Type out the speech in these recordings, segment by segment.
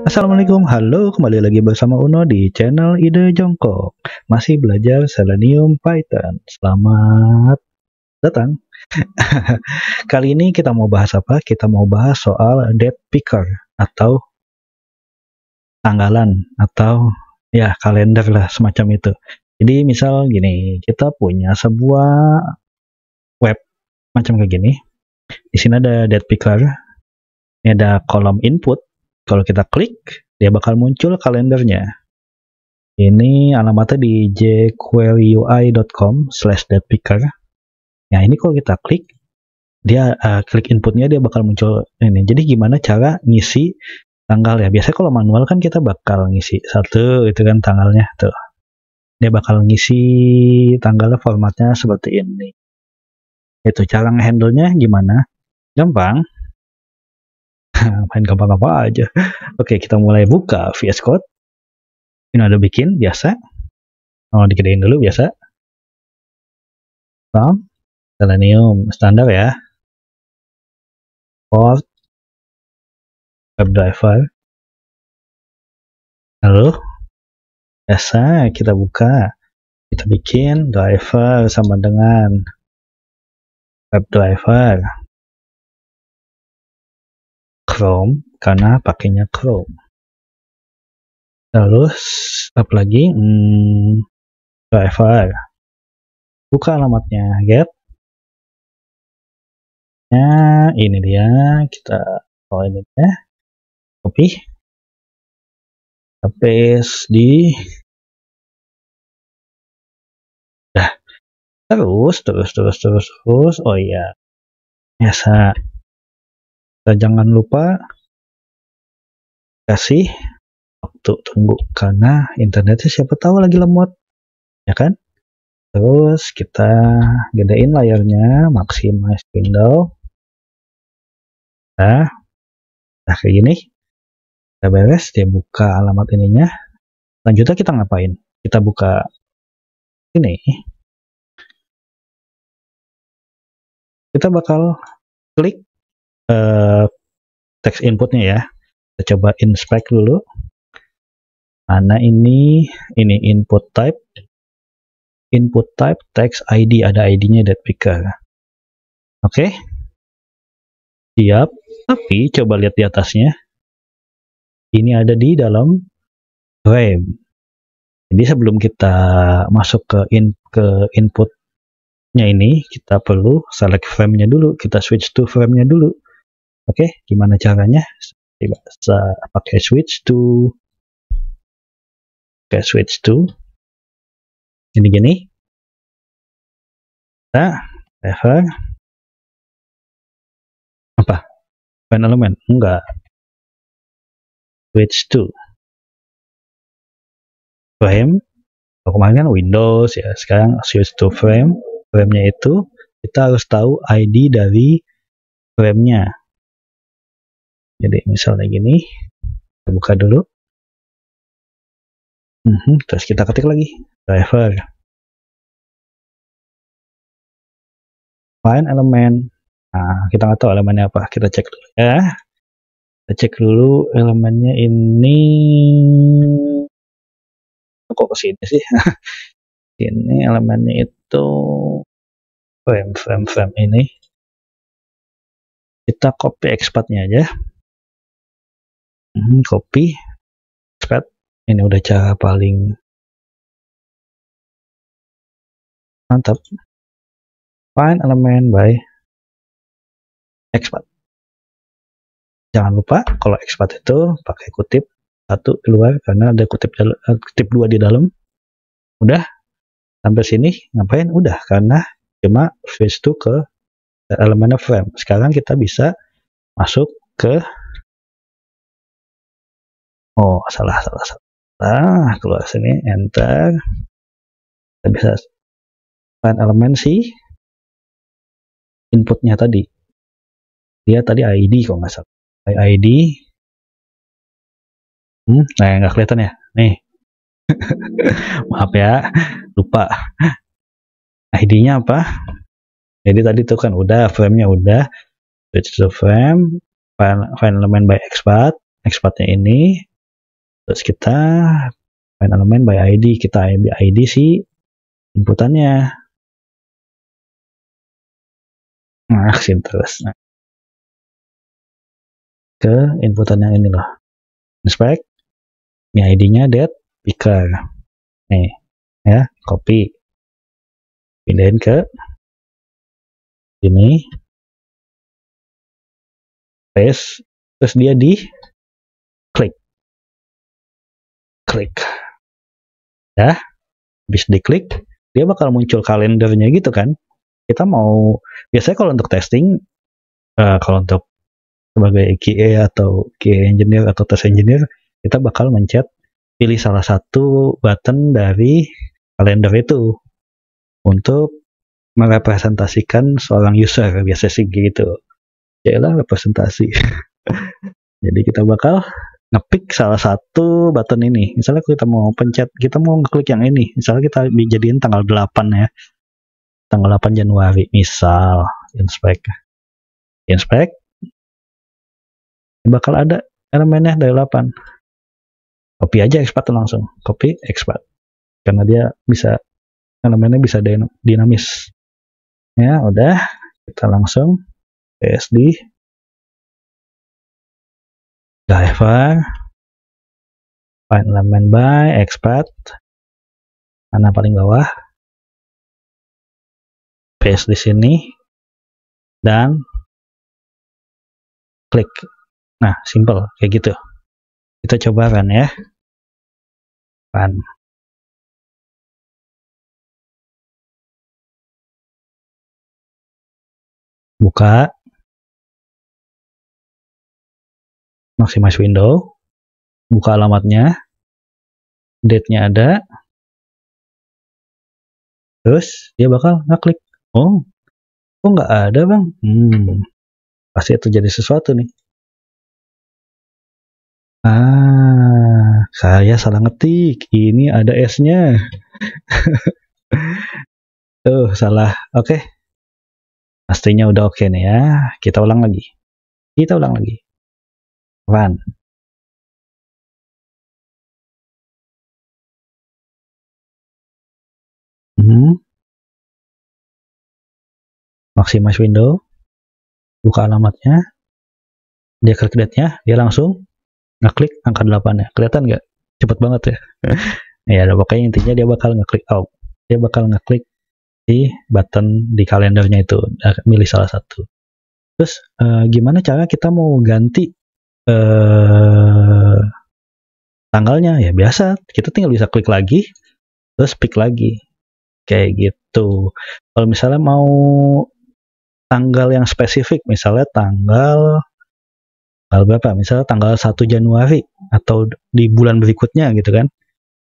Assalamualaikum, halo kembali lagi bersama Uno di channel Ide Jongkok Masih belajar Selenium Python Selamat datang Kali ini kita mau bahas apa? Kita mau bahas soal date picker atau tanggalan atau ya kalender lah semacam itu Jadi misal gini, kita punya sebuah web macam kayak gini Di sini ada date picker, ini ada kolom input kalau kita klik, dia bakal muncul kalendernya. Ini alamatnya di jqueryui.com slash deadpicker. Nah ya, ini kalau kita klik, dia uh, klik inputnya dia bakal muncul ini. Jadi gimana cara ngisi tanggal ya. Biasanya kalau manual kan kita bakal ngisi satu itu kan tanggalnya tuh. Dia bakal ngisi tanggalnya formatnya seperti ini. Itu cara ngehandle-nya gimana? Gampang. main gampang-gampang aja oke kita mulai buka VS Code ini ada bikin biasa oh digedein dulu biasa RAM Selenium standar ya port web driver lalu biasa kita buka kita bikin driver sama dengan web driver Chrome karena pakainya Chrome. Terus apalagi hmm, driver. Buka alamatnya get. Nah, ya, ini dia kita oh ini ya. Copy. paste di Dah. Terus, terus, terus, terus, terus. Oh iya. Biasa dan jangan lupa kasih waktu tunggu karena internetnya siapa tahu lagi lemot ya kan terus kita gedein layarnya maximize window nah nah kayak gini kita beres dia buka alamat ininya selanjutnya kita ngapain kita buka ini kita bakal klik uh, eh, text inputnya ya kita coba inspect dulu mana ini ini input type input type text ID ada ID-nya that picker oke okay. siap tapi coba lihat di atasnya ini ada di dalam frame jadi sebelum kita masuk ke in ke inputnya ini kita perlu select frame-nya dulu kita switch to frame-nya dulu Oke, okay, gimana caranya? Coba saya pakai switch to pakai switch to ini gini. Nah, level apa? Pen elemen? Enggak. Switch to frame. Kalau kemarin kan Windows ya, sekarang switch to frame. Frame-nya itu kita harus tahu ID dari frame-nya jadi misalnya gini kita buka dulu mm -hmm, terus kita ketik lagi driver find elemen nah kita nggak tahu elemennya apa kita cek dulu ya kita cek dulu elemennya ini kok ke sini sih ini elemennya itu frame frame frame ini kita copy expatnya aja hmm, copy thread ini udah cara paling mantap find element by expert. jangan lupa kalau expert itu pakai kutip satu keluar karena ada kutip eh, kutip dua di dalam udah sampai sini ngapain udah karena cuma face to ke elemen frame sekarang kita bisa masuk ke oh salah salah salah nah, keluar sini enter kita bisa find elemen si inputnya tadi dia tadi ID kok nggak salah ID hmm, nah nggak kelihatan ya nih maaf ya lupa ID-nya apa jadi tadi tuh kan udah frame-nya udah switch to frame file, find element by expat expatnya ini terus kita main elemen by ID kita ambil ID si inputannya nah sim terus nah. ke inputan yang ini loh inspect ini ID-nya dead picker nih ya copy pindahin ke ini paste terus dia di klik ya habis diklik dia bakal muncul kalendernya gitu kan kita mau biasanya kalau untuk testing uh, kalau untuk sebagai QA atau QA engineer atau test engineer kita bakal mencet pilih salah satu button dari kalender itu untuk merepresentasikan seorang user biasanya sih gitu jadilah ya representasi jadi kita bakal ngepick salah satu button ini. Misalnya kita mau pencet, kita mau ngeklik yang ini. Misalnya kita dijadiin tanggal 8 ya. Tanggal 8 Januari, misal inspect. Inspect. Bakal ada elemennya dari 8. Copy aja expat langsung. Copy expert. Karena dia bisa elemennya bisa dinamis. Ya, udah. Kita langsung paste driver find element by expert mana paling bawah paste di sini dan klik nah simple kayak gitu kita coba run ya run buka maximize window buka alamatnya date-nya ada terus dia bakal ngeklik oh kok oh, nggak ada bang hmm pasti itu jadi sesuatu nih ah saya salah ngetik ini ada S-nya tuh salah oke okay. pastinya udah oke okay nih ya kita ulang lagi kita ulang lagi van hmm. maximize window buka alamatnya dia calculate-nya dia langsung ngeklik angka 8 ya kelihatan nggak cepet banget ya ya ada pokoknya intinya dia bakal ngeklik out dia bakal ngeklik di button di kalendernya itu milih salah satu terus uh, gimana cara kita mau ganti Eh, tanggalnya ya biasa kita tinggal bisa klik lagi terus pick lagi kayak gitu kalau misalnya mau tanggal yang spesifik misalnya tanggal tanggal berapa misalnya tanggal 1 Januari atau di bulan berikutnya gitu kan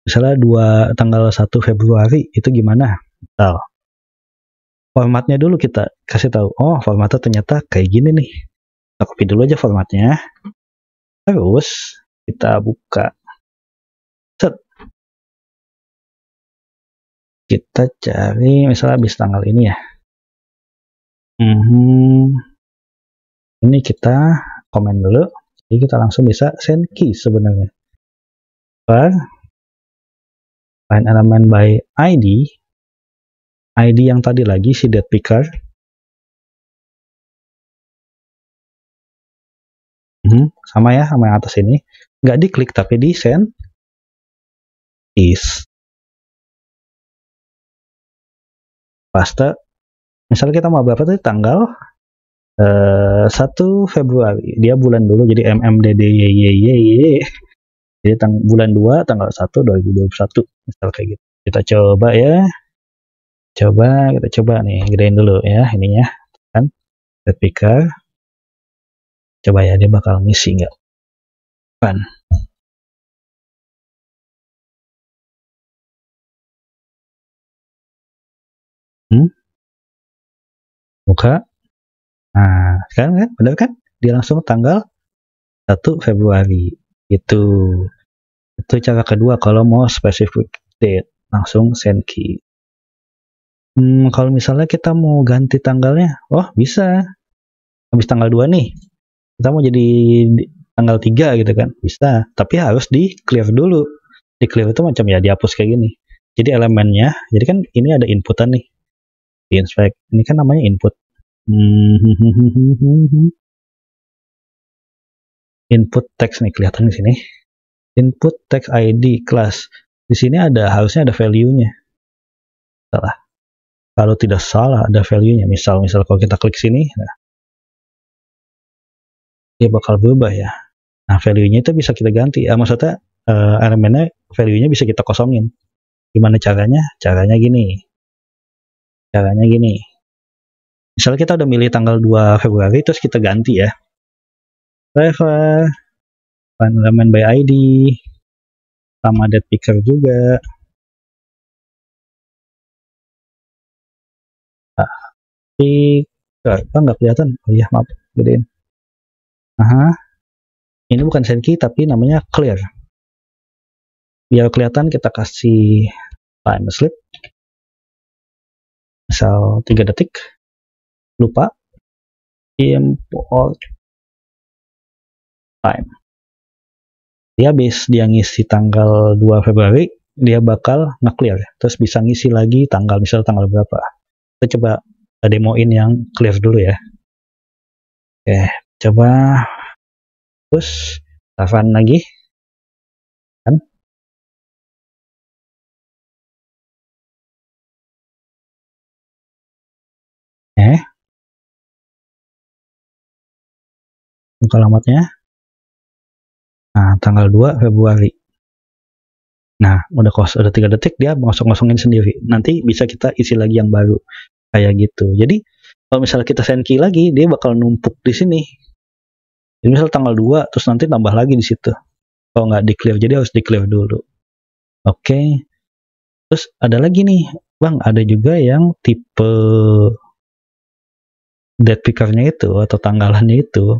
misalnya dua tanggal 1 Februari itu gimana misal formatnya dulu kita kasih tahu oh formatnya ternyata kayak gini nih kita copy dulu aja formatnya Terus kita buka. Set. Kita cari misalnya habis tanggal ini ya. Mm -hmm. Ini kita komen dulu. Jadi kita langsung bisa send key sebenarnya. Per find element by ID. ID yang tadi lagi si date picker Hmm, sama ya sama yang atas ini. Nggak diklik tapi di send is. Paste. Misalnya kita mau berapa tadi tanggal uh, eh, 1 Februari. Dia bulan dulu jadi MMDDYYY. Jadi tang bulan 2 tanggal 1 2021 misal kayak gitu. Kita coba ya. Coba kita coba nih gedein dulu ya ininya kan. Set coba ya dia bakal ngisi nggak pan hmm? buka nah kan kan benar kan dia langsung tanggal 1 Februari itu itu cara kedua kalau mau specific date langsung send key hmm, kalau misalnya kita mau ganti tanggalnya oh bisa habis tanggal 2 nih kita mau jadi tanggal 3 gitu kan bisa tapi harus di clear dulu di clear itu macam ya dihapus kayak gini jadi elemennya jadi kan ini ada inputan nih di inspect ini kan namanya input input text nih kelihatan di sini input text ID class di sini ada harusnya ada value-nya salah kalau tidak salah ada value-nya misal misal kalau kita klik sini nah, dia bakal berubah ya. Nah, value-nya itu bisa kita ganti. Ah, maksudnya eh, elemennya value-nya bisa kita kosongin. Gimana caranya? Caranya gini. Caranya gini. Misalnya kita udah milih tanggal 2 Februari terus kita ganti ya. Driver fun element by ID sama date picker juga. Ah, picker, oh, nggak kelihatan. Oh iya, maaf, gedein. Aha. Ini bukan key tapi namanya clear. Biar kelihatan kita kasih time slip. Misal 3 detik. Lupa. Import time. Dia habis dia ngisi tanggal 2 Februari, dia bakal nge-clear. Terus bisa ngisi lagi tanggal, misal tanggal berapa. Kita coba demoin yang clear dulu ya. Oke, coba push tahan lagi kan eh buka alamatnya nah tanggal 2 Februari nah udah kos udah tiga detik dia ngosong-ngosongin sendiri nanti bisa kita isi lagi yang baru kayak gitu jadi kalau misalnya kita senki lagi dia bakal numpuk di sini jadi misal tanggal 2 terus nanti tambah lagi di situ kalau nggak declare jadi harus declare dulu oke okay. terus ada lagi nih bang ada juga yang tipe date pickernya itu atau tanggalannya itu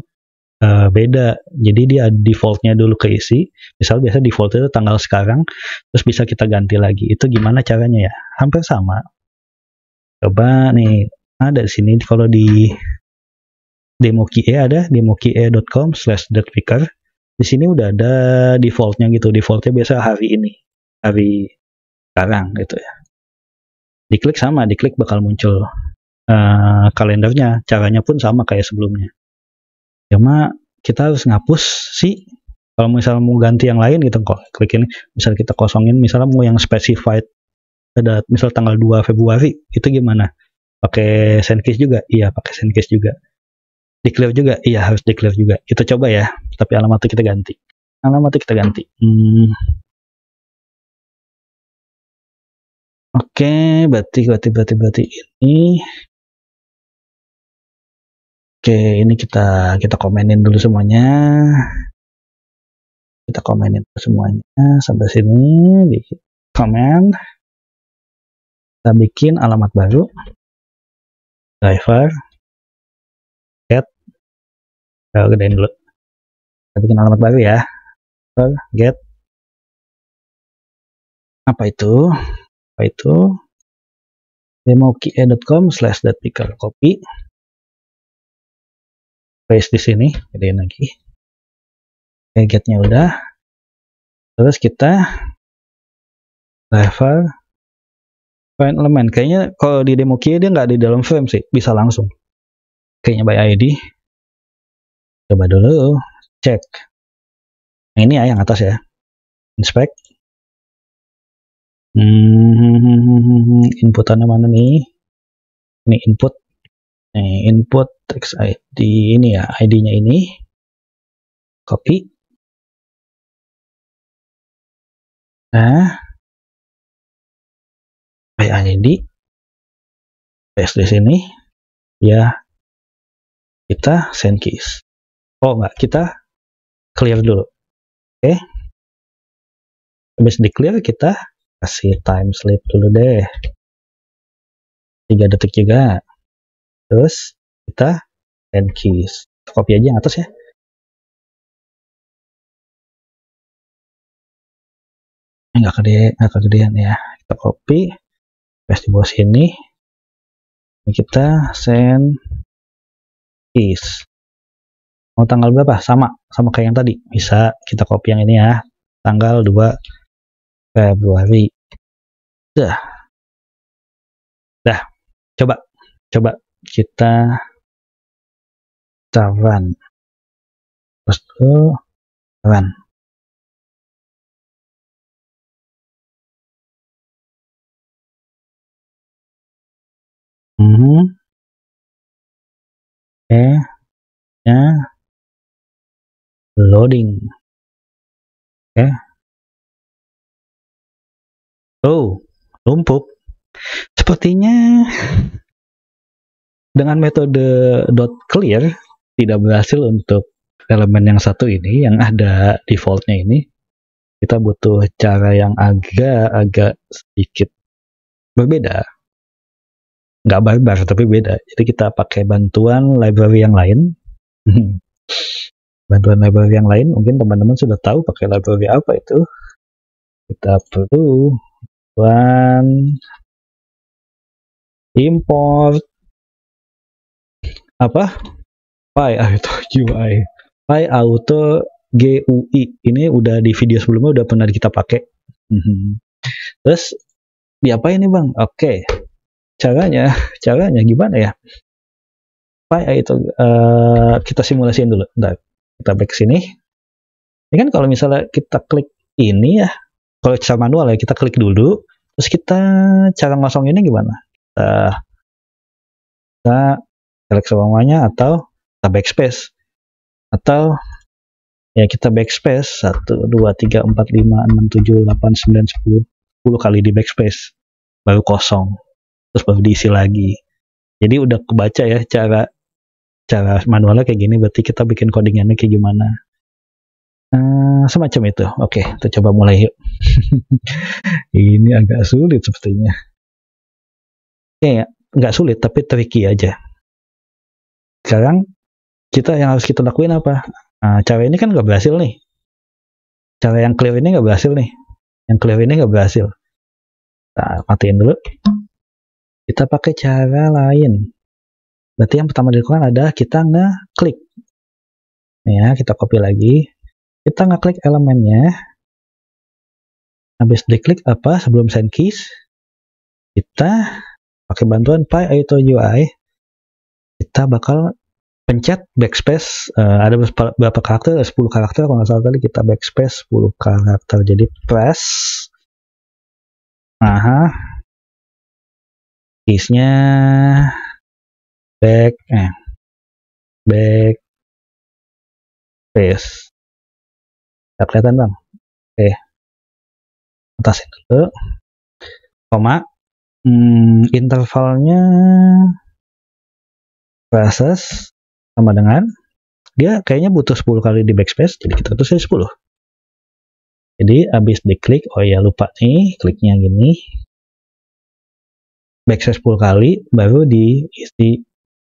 uh, beda jadi dia defaultnya dulu keisi misal biasa default itu tanggal sekarang terus bisa kita ganti lagi itu gimana caranya ya hampir sama coba nih ada di sini kalau di demo QA ada demo QA.com slash picker di sini udah ada defaultnya gitu defaultnya biasa hari ini hari sekarang gitu ya diklik sama diklik bakal muncul uh, kalendernya caranya pun sama kayak sebelumnya cuma kita harus ngapus sih kalau misalnya mau ganti yang lain gitu kok klik ini misalnya kita kosongin misalnya mau yang specified ada misal tanggal 2 Februari itu gimana pakai sandcase juga iya pakai sandcase juga declare juga iya harus declare juga kita coba ya tapi alamatnya kita ganti alamatnya kita ganti hmm. oke okay, berarti berarti berarti berarti ini oke okay, ini kita kita komenin dulu semuanya kita komenin dulu semuanya sampai sini di komen kita bikin alamat baru driver get kita gedein dulu kita bikin alamat baru ya driver get apa itu apa itu demokie.com slash picker copy paste di sini gedein lagi oke getnya udah terus kita driver Find element. Kayaknya kalau di demo key dia nggak di dalam frame sih. Bisa langsung. Kayaknya by ID. Coba dulu. Cek. Nah, ini ya, yang atas ya. Inspect. Hmm, inputannya mana nih? Ini input. Nih, input text ID ini ya, ID-nya ini. Copy. Jadi paste di sini ya kita send keys oh enggak kita clear dulu oke okay. habis di clear kita kasih time slip dulu deh 3 detik juga terus kita send keys copy aja yang atas ya enggak gede nggak kegedean ya kita copy paste di bawah sini ini kita send is mau tanggal berapa sama sama kayak yang tadi bisa kita copy yang ini ya tanggal 2 Februari dah dah coba coba kita kita run terus run Oke. Ya. Loading. Oke. Oh, lumpuh. Sepertinya dengan metode dot .clear tidak berhasil untuk elemen yang satu ini yang ada defaultnya ini kita butuh cara yang agak-agak sedikit berbeda nggak barbar tapi beda jadi kita pakai bantuan library yang lain bantuan library yang lain mungkin teman-teman sudah tahu pakai library apa itu kita perlu bantuan import apa py ah, auto itu UI py auto GUI ini udah di video sebelumnya udah pernah kita pakai mhm. terus apa ini bang oke okay caranya caranya gimana ya apa ya itu uh, kita simulasiin dulu Bentar, kita back ke sini ini kan kalau misalnya kita klik ini ya kalau secara manual ya kita klik dulu terus kita cara ngosonginnya gimana kita, kita klik semuanya atau kita backspace atau ya kita backspace 1, 2, 3, 4, 5, 6, 7, 8, 9, 10 10 kali di backspace baru kosong terus baru diisi lagi jadi udah kebaca ya cara cara manualnya kayak gini berarti kita bikin codingannya kayak gimana nah, semacam itu oke okay, kita coba mulai yuk ini agak sulit sepertinya ya nggak sulit tapi tricky aja sekarang kita yang harus kita lakuin apa nah, cara ini kan nggak berhasil nih cara yang clear ini nggak berhasil nih yang clear ini nggak berhasil nah, matiin dulu kita pakai cara lain. Berarti yang pertama dilakukan adalah kita ngeklik. Ya, kita copy lagi. Kita ngeklik elemennya. Habis diklik apa sebelum send keys, kita pakai bantuan atau UI, kita bakal pencet backspace uh, ada beberapa karakter 10 eh, karakter kalau nggak salah tadi kita backspace 10 karakter jadi press aha isnya back eh, back face Tidak kelihatan bang oke atasin dulu koma hmm, intervalnya process sama dengan dia kayaknya butuh 10 kali di backspace jadi kita tulisnya 10 jadi abis diklik oh ya lupa nih kliknya gini backslash 10 kali baru diisi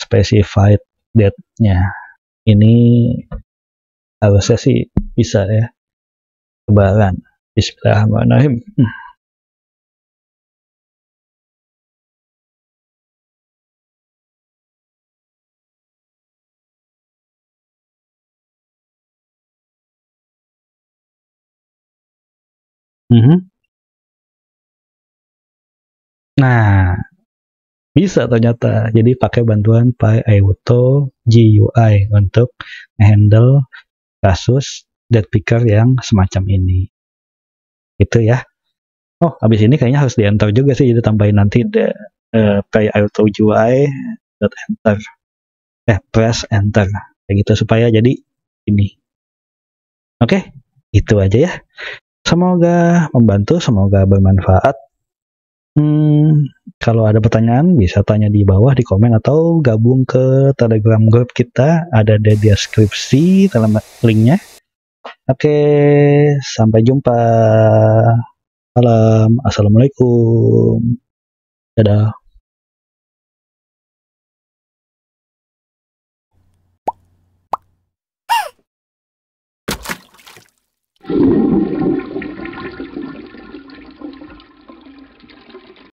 specified date-nya ini harusnya sih bisa ya kebaran bismillahirrahmanirrahim Mm -hmm. Mhm. Nah, bisa ternyata. Jadi pakai bantuan Auto GUI untuk handle kasus dead picker yang semacam ini. Itu ya. Oh, habis ini kayaknya harus enter juga sih. Jadi tambahin nanti the uh, eh, Auto GUI dot enter. Eh, press enter. Kayak gitu supaya jadi ini. Oke, okay, itu aja ya. Semoga membantu, semoga bermanfaat. Hmm, kalau ada pertanyaan bisa tanya di bawah di komen atau gabung ke Telegram grup kita ada di deskripsi dalam linknya. Oke, sampai jumpa. Salam, assalamualaikum. Dadah.